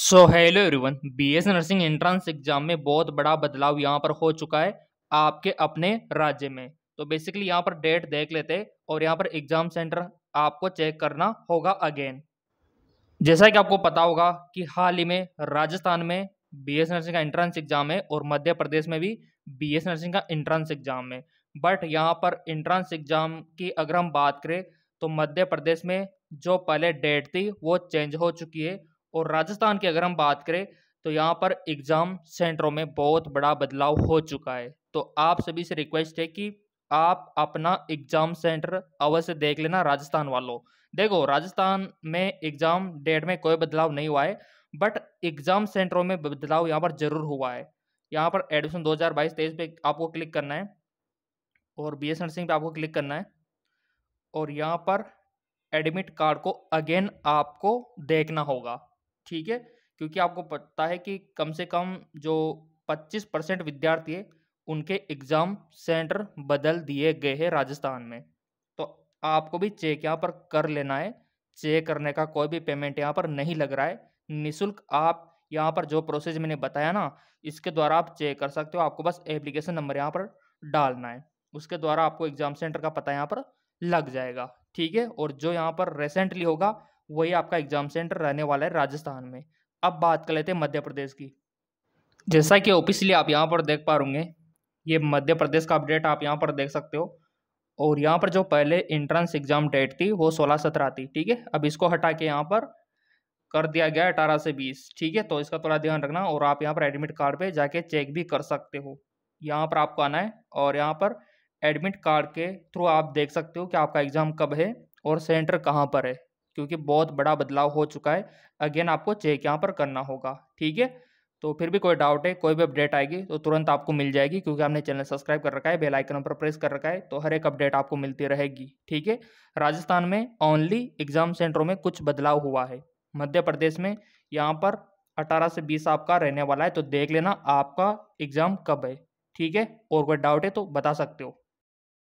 सो hello everyone B S nursing entrance exam में बहुत बड़ा बदलाव यहाँ पर हो चुका है आपके अपने राज्य में तो बेसिकली यहाँ पर डेट देख लेते हैं और यहाँ पर एग्जाम सेंटर आपको चेक करना होगा अगेन जैसा कि आपको पता होगा कि हाल ही में राजस्थान में बीएस नर्सिंग का एंट्रेंस एग्जाम है और मध्य प्रदेश में भी बी नर्सिंग का एंट्रेंस एग्जाम है बट यहाँ पर एंट्रेंस एग्जाम की अगर हम बात करें तो मध्य प्रदेश में जो पहले डेट थी वो चेंज हो चुकी है और राजस्थान की अगर हम बात करें तो यहाँ पर एग्ज़ाम सेंटरों में बहुत बड़ा बदलाव हो चुका है तो आप सभी से रिक्वेस्ट है कि आप अपना एग्ज़ाम सेंटर अवश्य देख लेना राजस्थान वालों देखो राजस्थान में एग्ज़ाम डेट में कोई बदलाव नहीं हुआ है बट एग्ज़ाम सेंटरों में बदलाव यहाँ पर ज़रूर हुआ है यहाँ पर एडमिशन 2022-23 पे आपको क्लिक करना है और बी एस नर्सिंग पे आपको क्लिक करना है और यहाँ पर एडमिट कार्ड को अगेन आपको देखना होगा ठीक है क्योंकि आपको पता है कि कम से कम जो 25 परसेंट विद्यार्थी है उनके एग्ज़ाम सेंटर बदल दिए गए हैं राजस्थान में तो आपको भी चेक यहाँ पर कर लेना है चेक करने का कोई भी पेमेंट यहाँ पर नहीं लग रहा है निशुल्क आप यहाँ पर जो प्रोसेस मैंने बताया ना इसके द्वारा आप चेक कर सकते हो आपको बस एप्लीकेशन नंबर यहाँ पर डालना है उसके द्वारा आपको एग्ज़ाम सेंटर का पता यहाँ पर लग जाएगा ठीक है और जो यहाँ पर रिसेंटली होगा वही आपका एग्जाम सेंटर रहने वाला है राजस्थान में अब बात कर लेते हैं मध्य प्रदेश की जैसा कि ऑफिसली आप यहाँ पर देख पा रूंगे ये मध्य प्रदेश का अपडेट आप यहाँ पर देख सकते हो और यहाँ पर जो पहले इंट्रेंस एग्जाम डेट थी वो सोलह सत्रह थी ठीक है अब इसको हटा के यहाँ पर कर दिया गया अठारह से बीस ठीक है तो इसका थोड़ा ध्यान रखना और आप यहाँ पर एडमिट कार्ड पे जाके चेक भी कर सकते हो यहाँ पर आपको आना है और यहाँ पर एडमिट कार्ड के थ्रू आप देख सकते हो कि आपका एग्ज़ाम कब है और सेंटर कहाँ पर है क्योंकि बहुत बड़ा बदलाव हो चुका है अगेन आपको चेक यहाँ पर करना होगा ठीक है तो फिर भी कोई डाउट है कोई भी अपडेट आएगी तो तुरंत आपको मिल जाएगी क्योंकि हमने चैनल सब्सक्राइब कर रखा है बेल आइकन पर प्रेस कर रखा है तो हर एक अपडेट आपको मिलती रहेगी ठीक है राजस्थान में ओनली एग्जाम सेंटरों में कुछ बदलाव हुआ है मध्य प्रदेश में यहाँ पर 18 से 20 आपका रहने वाला है तो देख लेना आपका एग्ज़ाम कब है ठीक है और कोई डाउट है तो बता सकते हो